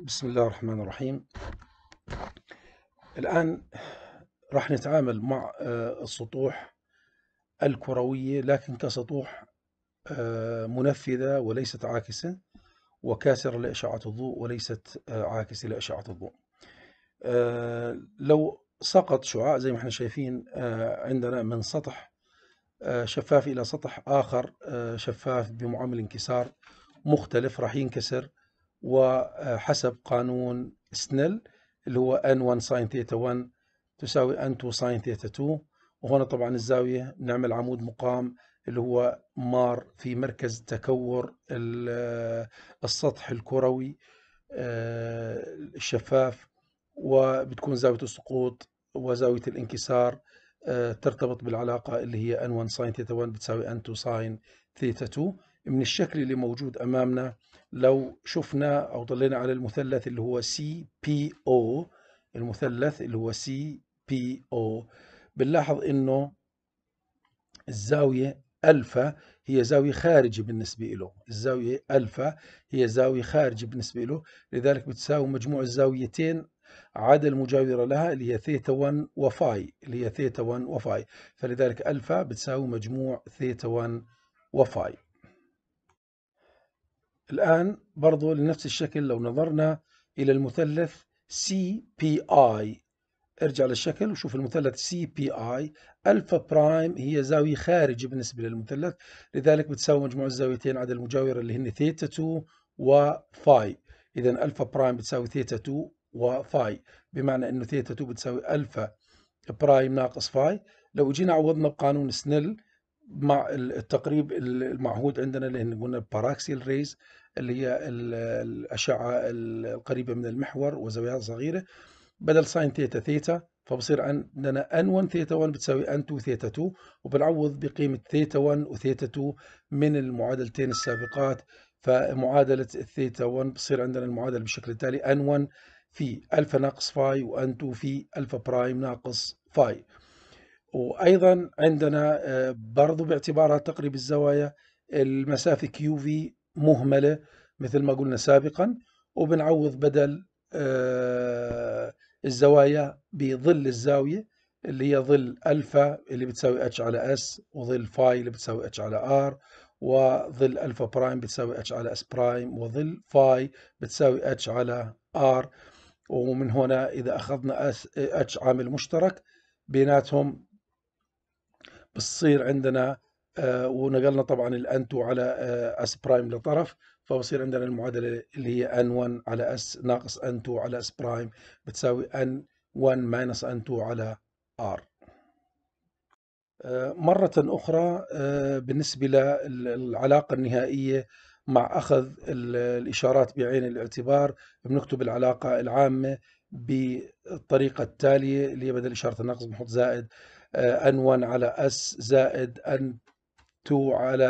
بسم الله الرحمن الرحيم الآن راح نتعامل مع السطوح آه، الكروية لكن كسطوح آه، منفذة وليست عاكسة وكاسرة لإشعة الضوء وليست آه، عاكسة لإشعة الضوء لو سقط شعاع زي ما احنا شايفين عندنا من سطح شفاف إلى سطح آخر شفاف بمعامل انكسار مختلف راح ينكسر وحسب قانون سنل اللي هو ان 1 ساين ثيتا 1 تساوي ان 2 ساين ثيتا 2 وهنا طبعا الزاوية نعمل عمود مقام اللي هو مار في مركز تكور السطح الكروي آه، الشفاف وبتكون زاوية السقوط وزاوية الانكسار آه، ترتبط بالعلاقة اللي هي ان 1 ساين ثيتا 1 بتساوي ان 2 ساين ثيتا 2 من الشكل اللي موجود أمامنا لو شفنا أو ضلينا على المثلث اللي هو سي بي او المثلث اللي هو سي بي او بنلاحظ إنه الزاوية ألفا هي زاوية خارجة بالنسبة له الزاوية ألفا هي زاوية خارجة بالنسبة له لذلك بتساوي مجموع الزاويتين عدا المجاورة لها اللي هي ثيتا 1 وفاي اللي هي ثيتا 1 وفاي فلذلك ألفا بتساوي مجموع ثيتا 1 وفاي الآن برضو لنفس الشكل لو نظرنا إلى المثلث CPI ارجع للشكل وشوف المثلث CPI ألفا برايم هي زاوية خارج بالنسبة للمثلث لذلك بتساوي مجموع الزاويتين عدد المجاورة اللي هن ثيتا 2 وفاي إذا ألفا برايم بتساوي ثيتا 2 وفاي بمعنى أنه ثيتا 2 بتساوي ألفا برايم ناقص فاي لو جينا عوضنا بقانون سنيل مع التقريب المعهود عندنا اللي قلنا باراكسيل ريز اللي هي الاشعه القريبه من المحور وزواياها صغيره بدل ساين ثيتا ثيتا فبصير عندنا ان 1 ثيتا 1 بتساوي ان 2 ثيتا 2 وبنعوض بقيمه ثيتا 1 وثيتا 2 من المعادلتين السابقات فمعادله الثيتا 1 بصير عندنا المعادله بالشكل التالي ان 1 في الفا ناقص فاي وان 2 في الفا برايم ناقص فاي وايضا عندنا آه، برضو باعتبارها تقريب الزوايا المسافه كيو في مهمله مثل ما قلنا سابقا وبنعوض بدل آه، الزوايا بظل الزاويه اللي هي ظل الفا اللي بتساوي اتش على اس وظل فاي اللي بتساوي اتش على ار وظل الفا برايم بتساوي اتش على اس برايم وظل فاي بتساوي اتش على ار ومن هنا اذا اخذنا اتش آه، عامل مشترك بيناتهم بتصير عندنا آه، ونقلنا طبعا الان 2 على اس آه، برايم لطرف فبصير عندنا المعادله اللي هي ان 1 على اس ناقص ان 2 على اس برايم بتساوي ان 1 ماينس ان 2 على ار آه، مرة أخرى بالنسبة للعلاقة النهائية مع أخذ الإشارات بعين الاعتبار بنكتب العلاقة العامة بالطريقة التالية اللي هي بدل إشارة النقص بنحط زائد ان آه، 1 على اس زايد ان n2 على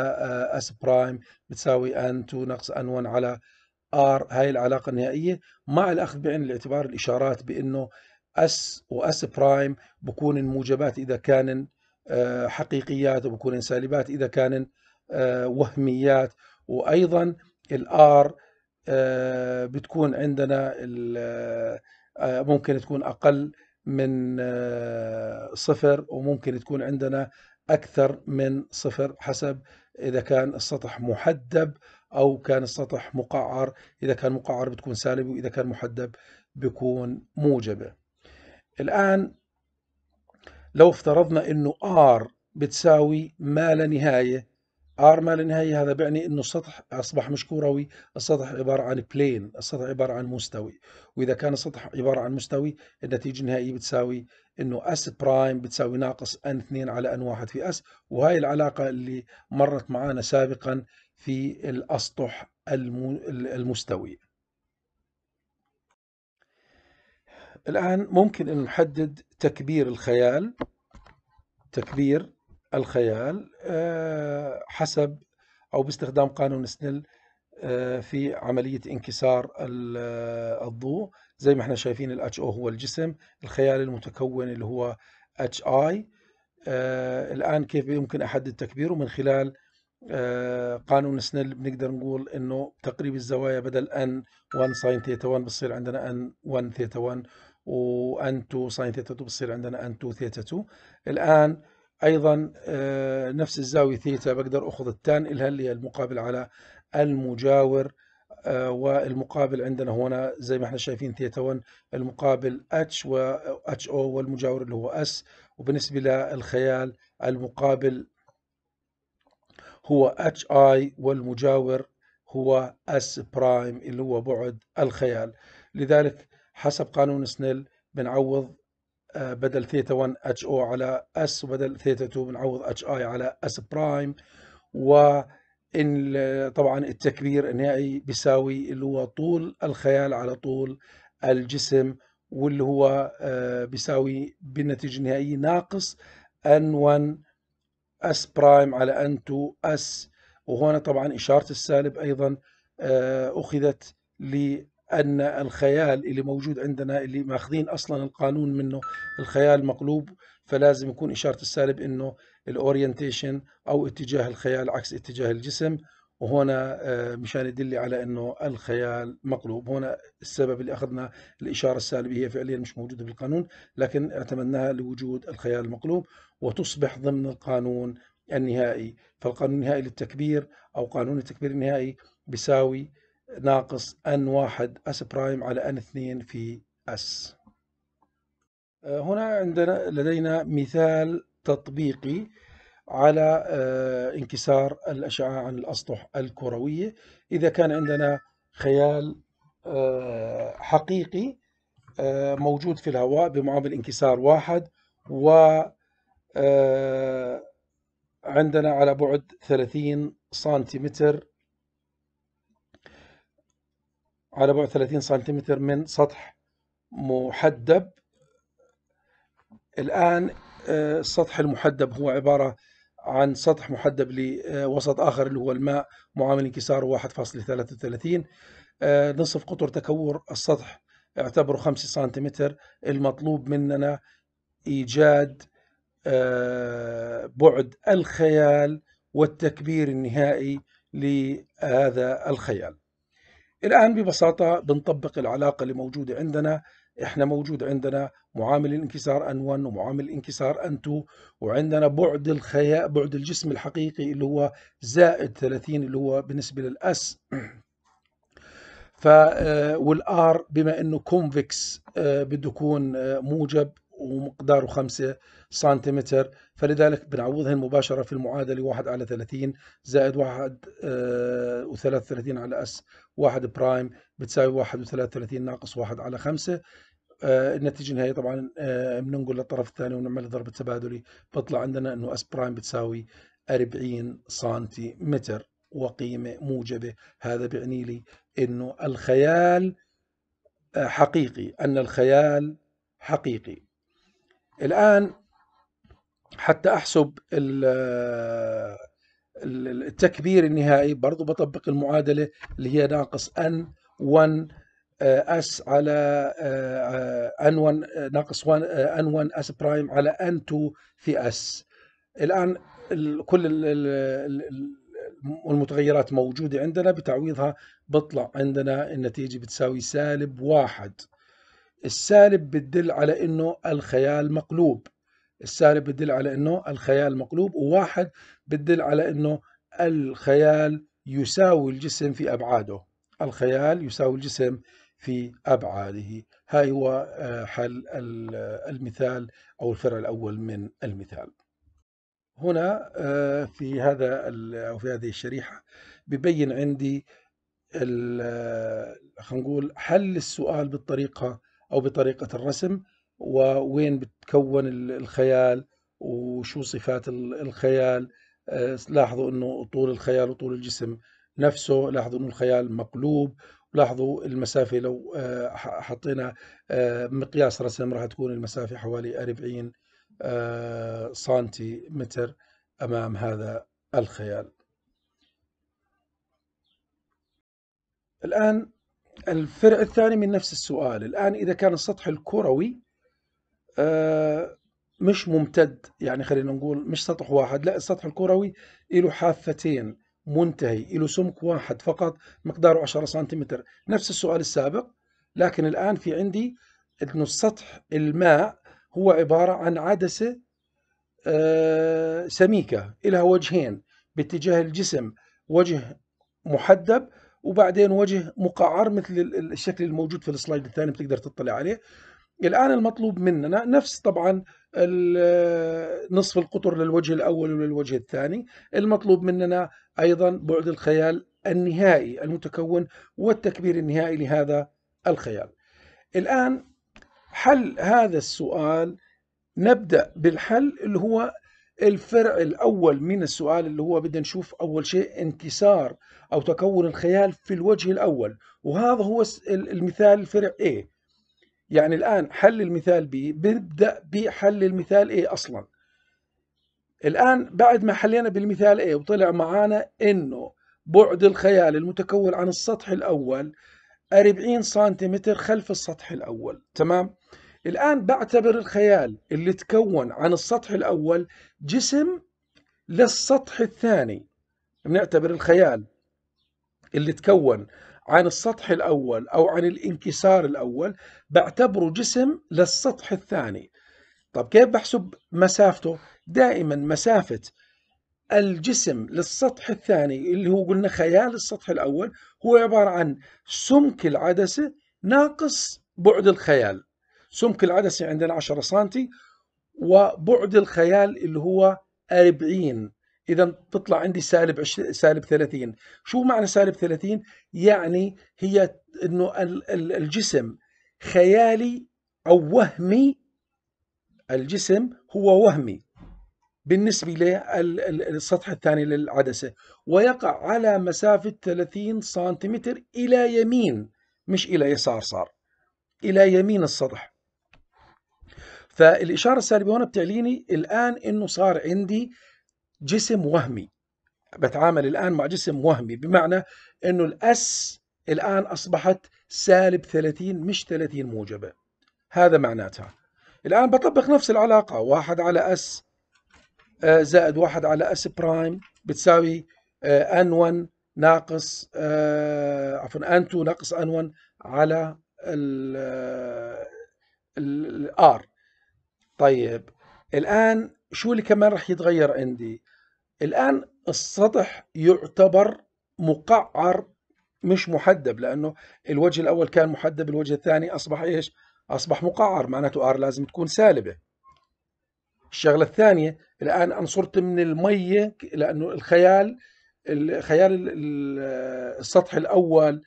اس آه، برايم بتساوي ان 2 ناقص ان 1 على ار هاي العلاقة النهائية مع الأخذ بعين الاعتبار الإشارات بأنه اس واس برايم بكون موجبات إذا كانن آه، حقيقيات وبكون سالبات إذا كانن وهميات وأيضا الار بتكون عندنا ممكن تكون أقل من آه، صفر وممكن تكون عندنا أكثر من صفر حسب إذا كان السطح محدب أو كان السطح مقعر إذا كان مقعر بتكون سالبة وإذا كان محدب بيكون موجبة الآن لو افترضنا أنه R بتساوي ما لا نهاية ار ما لنهاية هذا بيعني انه السطح اصبح مش كروي السطح عبارة عن بلين السطح عبارة عن مستوي واذا كان السطح عبارة عن مستوي النتيجة النهائية بتساوي انه اس برايم بتساوي ناقص ان 2 على ان 1 في اس وهي العلاقة اللي مرت معنا سابقا في الاسطح المستوي الان ممكن ان نحدد تكبير الخيال تكبير الخيال آه، حسب أو باستخدام قانون سنيل آه، في عملية انكسار آه، الضوء زي ما احنا شايفين ال HO هو الجسم الخيال المتكون اللي هو HI الآن كيف يمكن أحدد تكبيره من خلال قانون سنيل بنقدر نقول انه تقريب الزوايا بدل ان 1 ساين ثيتا 1 بصير عندنا ان 1 ثيتا 1 وان 2 ساين ثيتا 2 بصير عندنا ان 2 ثيتا 2 الان أيضا آه، نفس الزاوية ثيتا بقدر أخذ التان إلها اللي هي المقابل على المجاور آه، والمقابل عندنا هنا زي ما احنا شايفين ثيتا 1 المقابل اتش و اتش او والمجاور اللي هو اس وبالنسبة للخيال المقابل هو اتش اي والمجاور هو اس برايم اللي هو بعد الخيال لذلك حسب قانون سنيل بنعوض آه، بدل ثيتا 1 اتش او على اس وبدل ثيتا 2 بنعوض اتش اي على اس برايم و إن طبعا التكبير النهائي بيساوي اللي هو طول الخيال على طول الجسم واللي هو آه، بيساوي بالنتيجة النهائية ناقص N1 S برايم على N2 S وهنا طبعا إشارة السالب أيضا آه، أخذت ان الخيال اللي موجود عندنا اللي ماخذين اصلا القانون منه الخيال مقلوب فلازم يكون اشاره السالب انه الاورينتيشن او اتجاه الخيال عكس اتجاه الجسم وهنا آه، مشان يدل على انه الخيال مقلوب هنا السبب اللي اخذنا الاشاره السالبه هي فعليا مش موجوده بالقانون لكن اعتمدناها لوجود الخيال المقلوب وتصبح ضمن القانون النهائي فالقانون النهائي للتكبير او قانون التكبير النهائي بيساوي ناقص ان واحد اس برايم على ان اثنين في اس آه، هنا عندنا لدينا مثال تطبيقي على آه، انكسار الأشعة عن الأسطح الكروية إذا كان عندنا خيال آه، حقيقي موجود في الهواء بمعامل انكسار واحد و عندنا على بعد 30 سنتيمتر على بعد 30 سنتيمتر من سطح محدب الآن آه، السطح المحدب هو عبارة عن سطح محدب لوسط آخر اللي هو الماء معامل انكساره 1.33 آه، نصف قطر تكور السطح اعتبره 5 سنتيمتر المطلوب مننا إيجاد آه، بعد الخيال والتكبير النهائي لهذا الخيال الآن ببساطة بنطبق العلاقة اللي موجودة عندنا احنا موجود عندنا معامل الانكسار N1 ومعامل الانكسار N2 وعندنا بعد الخيال بعد الجسم الحقيقي اللي هو زائد 30 اللي هو بالنسبة للأس ف آه، والار بما انه كونفكس آه، بده يكون آه، موجب ومقداره 5 سنتيمتر فلذلك بنعوضهن مباشرة في المعادلة 1 على 30 زائد 1 و و33 على اس 1 برايم بتساوي 1 و33 ناقص 1 على 5 آه، النتيجة النهائية طبعا بننقل آه، للطرف الثاني ونعمل ضرب تبادلي بطلع عندنا انه اس برايم بتساوي 40 سنتيمتر وقيمة موجبة هذا بيعني لي انه الخيال آه، حقيقي ان الخيال حقيقي الآن حتى أحسب التكبير النهائي برضو بطبق المعادلة اللي هي ناقص N 1 اس آه، على ان آه، 1 آه، ناقص n ان 1 اس برايم على ان 2 في اس الان كل المتغيرات موجوده عندنا بتعويضها بطلع عندنا النتيجه بتساوي سالب واحد السالب بتدل على انه الخيال مقلوب السالب بتدل على انه الخيال مقلوب وواحد بتدل على انه الخيال يساوي الجسم في ابعاده الخيال يساوي الجسم في ابعاده هاي هو آه، حل المثال او الفرع الاول من المثال هنا آه، في هذا او في هذه الشريحه ببين عندي آه، خلينا نقول حل السؤال بالطريقه أو بطريقة الرسم ووين بتكون الخيال وشو صفات الخيال آه، لاحظوا أنه طول الخيال وطول الجسم نفسه لاحظوا أنه الخيال مقلوب لاحظوا المسافة لو آه، حطينا آه، مقياس رسم راح تكون المسافة حوالي 40 سنتي متر أمام هذا الخيال الآن الفرع الثاني من نفس السؤال الآن إذا كان السطح الكروي آه، مش ممتد يعني خلينا نقول مش سطح واحد لا السطح الكروي له حافتين منتهي له سمك واحد فقط مقداره 10 سنتيمتر نفس السؤال السابق لكن الآن في عندي أنه السطح الماء هو عبارة عن عدسة آه، سميكة لها وجهين باتجاه الجسم وجه محدب وبعدين وجه مقعر مثل الشكل الموجود في السلايد الثاني بتقدر تطلع عليه الآن المطلوب مننا نفس طبعا نصف القطر للوجه الأول وللوجه الثاني المطلوب مننا أيضا بعد الخيال النهائي المتكون والتكبير النهائي لهذا الخيال الآن حل هذا السؤال نبدأ بالحل اللي هو الفرع الأول من السؤال اللي هو بدنا نشوف أول شيء انكسار أو تكون الخيال في الوجه الأول وهذا هو المثال الفرع A يعني الآن حل المثال B بيبدأ بحل المثال A أصلا الآن بعد ما حلينا بالمثال A وطلع معانا إنه بعد الخيال المتكون عن السطح الأول 40 سنتيمتر خلف السطح الأول تمام؟ الآن بعتبر الخيال اللي تكون عن السطح الأول جسم للسطح الثاني بنعتبر الخيال اللي تكون عن السطح الأول أو عن الانكسار الأول بعتبره جسم للسطح الثاني طب كيف بحسب مسافته؟ دائما مسافة الجسم للسطح الثاني اللي هو قلنا خيال السطح الأول هو عبارة عن سمك العدسة ناقص بعد الخيال سمك العدسة عندنا 10 سم وبعد الخيال اللي هو 40 اذا تطلع عندي سالب 20 سالب 30 شو معنى سالب 30 يعني هي انه الجسم خيالي او وهمي الجسم هو وهمي بالنسبة للسطح الثاني للعدسة ويقع على مسافة 30 سنتيمتر إلى يمين مش إلى يسار صار إلى يمين السطح فالإشارة السلبية هنا بتعليني الآن إنه صار عندي جسم وهمي بتعامل الآن مع جسم وهمي بمعنى إنه الأس الآن أصبحت سالب 30 مش 30 موجبة هذا معناتها الآن بطبق نفس العلاقة واحد على أس آه، زائد واحد على أس برايم بتساوي أن آه، 1 ناقص آه، عفوا أن 2 ناقص أن 1 على الـ الـ R طيب الآن شو اللي كمان رح يتغير عندي الآن السطح يعتبر مقعر مش محدب لأنه الوجه الأول كان محدب الوجه الثاني أصبح إيش أصبح مقعر معناته آر لازم تكون سالبة الشغلة الثانية الآن أنصرت من المية لأنه الخيال الخيال السطح الأول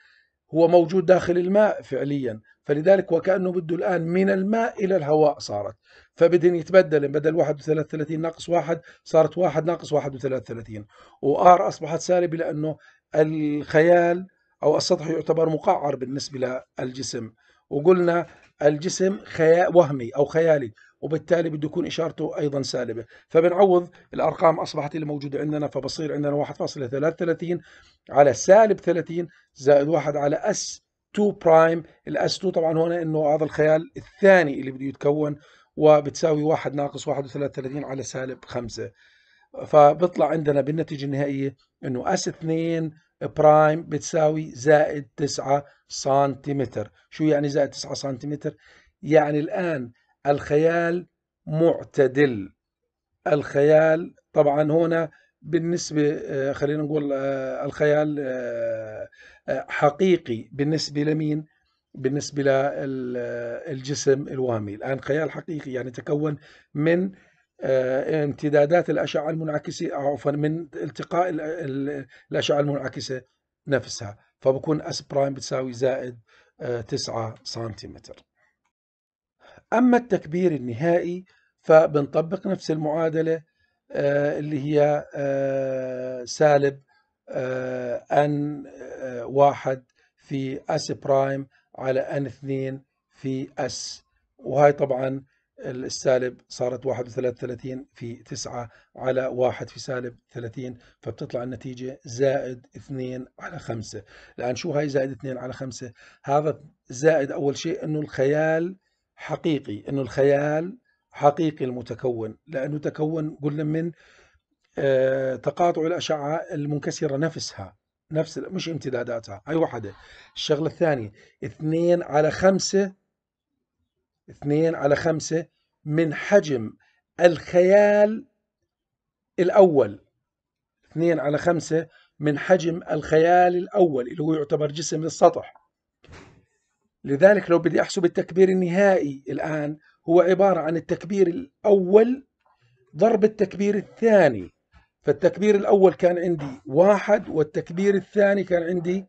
هو موجود داخل الماء فعليا فلذلك وكأنه بده الآن من الماء إلى الهواء صارت فبدهم يتبدل يعني بدل 31 ناقص 1 صارت 1 ناقص 31 وآر أصبحت سالبة لأنه الخيال أو السطح يعتبر مقعر بالنسبة للجسم وقلنا الجسم خيال وهمي أو خيالي وبالتالي بده يكون إشارته أيضا سالبة فبنعوض الأرقام أصبحت اللي موجودة عندنا فبصير عندنا 1.33 على سالب 30 زائد 1 على أس 2 برايم الاس 2 طبعا هنا انه هذا الخيال الثاني اللي بده يتكون وبتساوي 1 ناقص 31 على سالب 5 فبيطلع عندنا بالنتيجة النهائية انه اس 2 برايم بتساوي زائد 9 سنتيمتر شو يعني زائد 9 سنتيمتر يعني الآن الخيال معتدل الخيال طبعا هنا بالنسبة آه، خلينا نقول آه، الخيال آه، حقيقي بالنسبة لمين؟ بالنسبة للجسم الوهمي الآن خيال حقيقي يعني تكون من امتدادات الأشعة المنعكسة عفوا من التقاء الأشعة المنعكسة نفسها فبكون اس برايم بتساوي زائد 9 سنتيمتر أما التكبير النهائي فبنطبق نفس المعادلة آه، اللي هي آه، سالب ان آه، واحد في اس برايم على ان اثنين في اس وهي طبعا السالب صارت واحد وثلاثين في تسعة على واحد في سالب 30 فبتطلع النتيجة زائد اثنين على خمسة الآن شو هاي زائد اثنين على خمسة هذا زائد أول شيء أنه الخيال حقيقي أنه الخيال حقيقي المتكون لأنه تكون قلنا من آه، تقاطع الأشعة المنكسرة نفسها نفس مش امتداداتها أي واحدة الشغلة الثانية اثنين على خمسة اثنين على خمسة من حجم الخيال الأول اثنين على خمسة من حجم الخيال الأول اللي هو يعتبر جسم السطح لذلك لو بدي أحسب التكبير النهائي الآن هو عبارة عن التكبير الأول ضرب التكبير الثاني فالتكبير الأول كان عندي واحد والتكبير الثاني كان عندي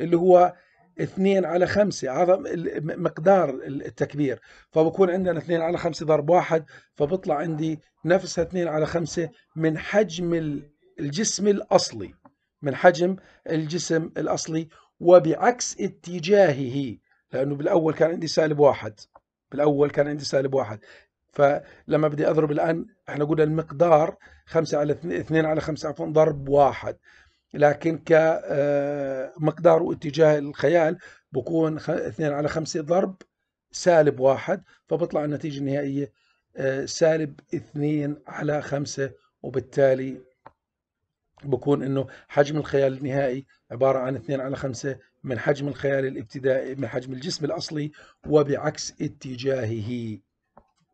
اللي هو اثنين على خمسة عظم مقدار التكبير فبكون عندنا اثنين على خمسة ضرب واحد فبطلع عندي نفس اثنين على خمسة من حجم الجسم الأصلي من حجم الجسم الأصلي وبعكس اتجاهه لأنه بالأول كان عندي سالب واحد بالاول كان عندي سالب واحد فلما بدي اضرب الان احنا قلنا المقدار 5 على 2 على 5 عفوا ضرب واحد لكن كمقدار آه، واتجاه الخيال بكون 2 على 5 ضرب سالب واحد فبطلع النتيجة النهائية آه، سالب 2 على 5 وبالتالي بكون انه حجم الخيال النهائي عبارة عن 2 على 5 من حجم الخيال الابتدائي من حجم الجسم الأصلي وبعكس اتجاهه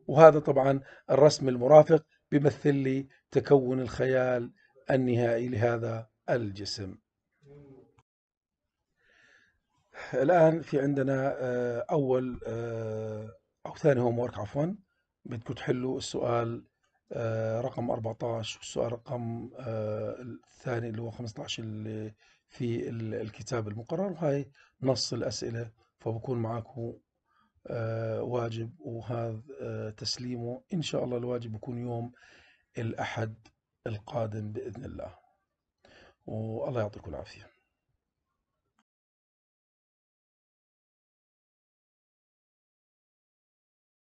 وهذا طبعا الرسم المرافق بيمثل لي تكون الخيال النهائي لهذا الجسم الآن في عندنا آه، أول آه، أو ثاني هوم ورك عفوا بدكم تحلوا السؤال آه، رقم 14 والسؤال رقم الثاني اللي هو 15 اللي في الكتاب المقرر وهي نص الأسئلة فبكون معاكم آه، واجب وهذا آه، تسليمه إن شاء الله الواجب بكون يوم الأحد القادم بإذن الله والله يعطيكم العافية